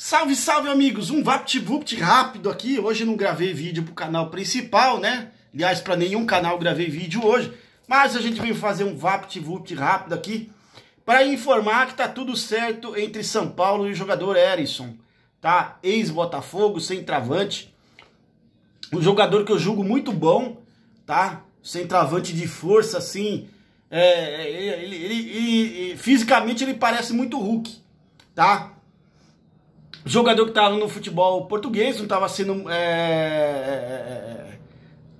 Salve, salve, amigos! Um VaptVupt rápido aqui. Hoje não gravei vídeo para o canal principal, né? Aliás, para nenhum canal gravei vídeo hoje. Mas a gente veio fazer um VaptVupt rápido aqui para informar que tá tudo certo entre São Paulo e o jogador Erisson, tá? Ex-Botafogo, sem travante. Um jogador que eu julgo muito bom, tá? Sem travante de força, assim. É, é ele, ele, ele, fisicamente ele parece muito Hulk, Tá? jogador que estava no futebol português, não estava sendo é, é, é, é,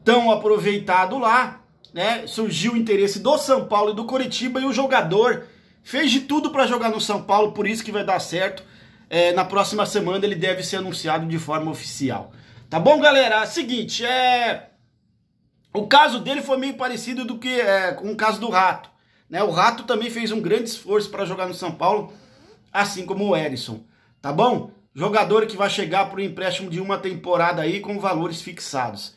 tão aproveitado lá, né? Surgiu o interesse do São Paulo e do Coritiba e o jogador fez de tudo para jogar no São Paulo, por isso que vai dar certo. É, na próxima semana ele deve ser anunciado de forma oficial. Tá bom, galera? Seguinte, é o caso dele foi meio parecido do que é, com o caso do Rato, né? O Rato também fez um grande esforço para jogar no São Paulo, assim como o Erisson, tá bom? Jogador que vai chegar para o empréstimo de uma temporada aí com valores fixados.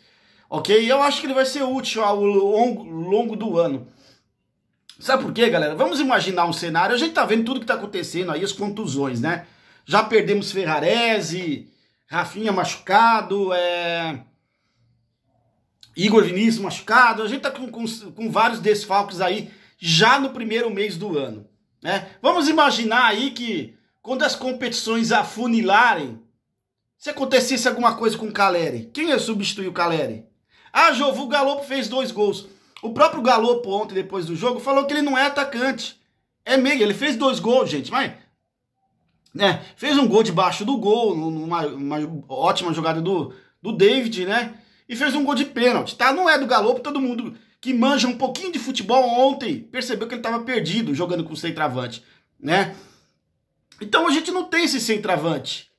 Ok? Eu acho que ele vai ser útil ao longo, longo do ano. Sabe por quê, galera? Vamos imaginar um cenário. A gente tá vendo tudo que tá acontecendo aí, as contusões, né? Já perdemos Ferrarese, Rafinha machucado, é... Igor Vinícius machucado. A gente tá com, com, com vários desfalques aí já no primeiro mês do ano. Né? Vamos imaginar aí que quando as competições afunilarem, se acontecesse alguma coisa com o Caleri, quem ia substituir o Caleri? Ah, Jovu, o Galopo fez dois gols. O próprio Galopo ontem, depois do jogo, falou que ele não é atacante. É meio, ele fez dois gols, gente, mas... Né, fez um gol debaixo do gol, numa, uma ótima jogada do, do David, né? E fez um gol de pênalti, tá? Não é do Galopo, todo mundo que manja um pouquinho de futebol ontem percebeu que ele estava perdido jogando com o centroavante, né? Então a gente não tem esse centroavante.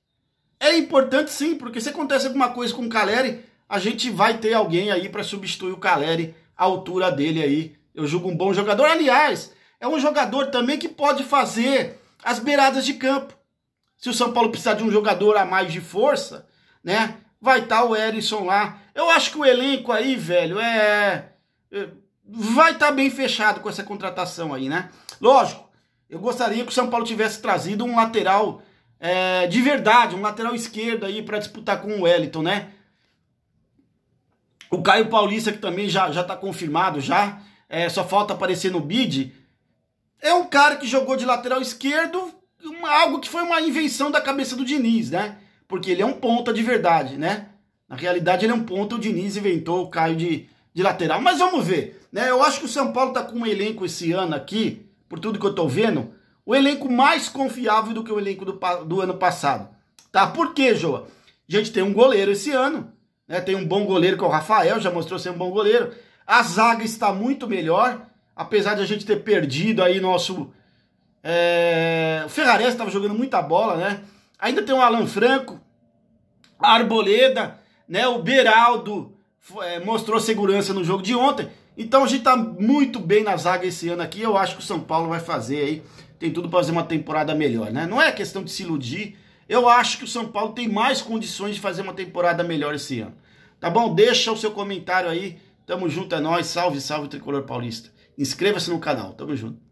É importante sim, porque se acontece alguma coisa com o Caleri, a gente vai ter alguém aí para substituir o Caleri à altura dele aí. Eu julgo um bom jogador. Aliás, é um jogador também que pode fazer as beiradas de campo. Se o São Paulo precisar de um jogador a mais de força, né? Vai estar tá o Erisson lá. Eu acho que o elenco aí, velho, é. é vai estar tá bem fechado com essa contratação aí, né? Lógico, eu gostaria que o São Paulo tivesse trazido um lateral é, de verdade, um lateral esquerdo aí para disputar com o Wellington, né? O Caio Paulista, que também já, já tá confirmado, já. É, só falta aparecer no bid. É um cara que jogou de lateral esquerdo, uma, algo que foi uma invenção da cabeça do Diniz, né? Porque ele é um ponta de verdade, né? Na realidade, ele é um ponta, o Diniz inventou o Caio de, de lateral. Mas vamos ver, né? Eu acho que o São Paulo tá com um elenco esse ano aqui por tudo que eu tô vendo, o elenco mais confiável do que o elenco do, do ano passado. Tá? Por quê, Joa? A gente tem um goleiro esse ano, né? Tem um bom goleiro que é o Rafael, já mostrou ser um bom goleiro. A zaga está muito melhor, apesar de a gente ter perdido aí nosso. É... O Ferrarese estava jogando muita bola, né? Ainda tem o Alan Franco, a Arboleda, né? O Beraldo é, mostrou segurança no jogo de ontem. Então a gente tá muito bem na zaga esse ano aqui. Eu acho que o São Paulo vai fazer aí. Tem tudo para fazer uma temporada melhor, né? Não é questão de se iludir. Eu acho que o São Paulo tem mais condições de fazer uma temporada melhor esse ano. Tá bom? Deixa o seu comentário aí. Tamo junto, é nóis. Salve, salve, Tricolor Paulista. Inscreva-se no canal. Tamo junto.